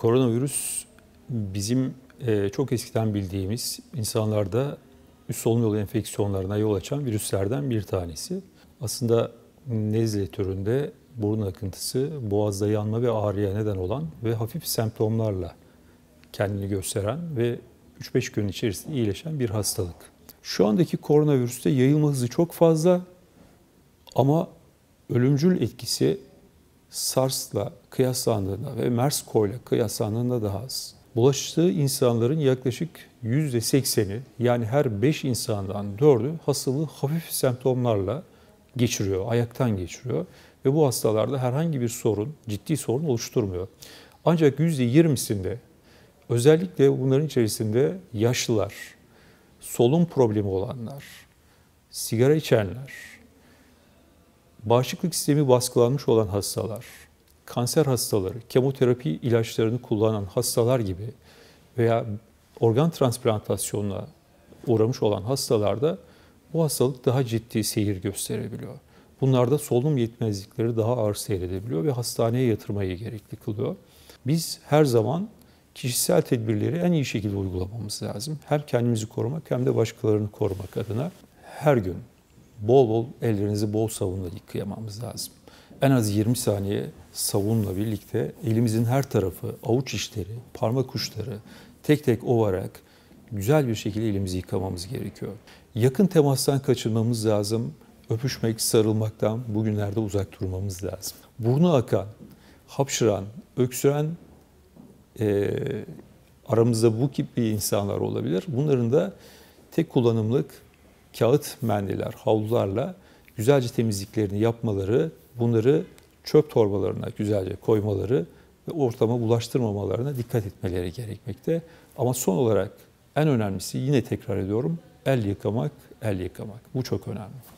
Koronavirüs bizim e, çok eskiden bildiğimiz insanlarda üst solunum yolu enfeksiyonlarına yol açan virüslerden bir tanesi. Aslında nezle türünde burun akıntısı, boğazda yanma ve ağrıya neden olan ve hafif semptomlarla kendini gösteren ve 3-5 gün içerisinde iyileşen bir hastalık. Şu andaki koronavirüste yayılma hızı çok fazla ama ölümcül etkisi SARS'la kıyaslandığında ve MERS-CoV'la kıyaslandığında daha az. Bulaştığı insanların yaklaşık %80'i yani her 5 insandan 4'ü hastalığı hafif semptomlarla geçiriyor, ayaktan geçiriyor ve bu hastalarda herhangi bir sorun, ciddi sorun oluşturmuyor. Ancak %20'sinde özellikle bunların içerisinde yaşlılar, solun problemi olanlar, sigara içenler, bağışıklık sistemi baskılanmış olan hastalar, kanser hastaları, kemoterapi ilaçlarını kullanan hastalar gibi veya organ transplantasyonuna uğramış olan hastalarda bu hastalık daha ciddi seyir gösterebiliyor. Bunlarda solunum yetmezlikleri daha ağır seyredebiliyor ve hastaneye yatırmayı gerekli kılıyor. Biz her zaman kişisel tedbirleri en iyi şekilde uygulamamız lazım. Hem kendimizi korumak hem de başkalarını korumak adına her gün bol bol ellerinizi bol savunla yıkayamamız lazım. En az 20 saniye savunla birlikte elimizin her tarafı, avuç içleri, parmak uçları tek tek ovarak güzel bir şekilde elimizi yıkamamız gerekiyor. Yakın temastan kaçınmamız lazım. Öpüşmek, sarılmaktan bugünlerde uzak durmamız lazım. Burnu akan, hapşıran, öksüren e, aramızda bu gibi insanlar olabilir. Bunların da tek kullanımlık kağıt mendiller, havlularla güzelce temizliklerini yapmaları, bunları çöp torbalarına güzelce koymaları ve ortama bulaştırmamalarına dikkat etmeleri gerekmekte. Ama son olarak en önemlisi yine tekrar ediyorum el yıkamak, el yıkamak. Bu çok önemli.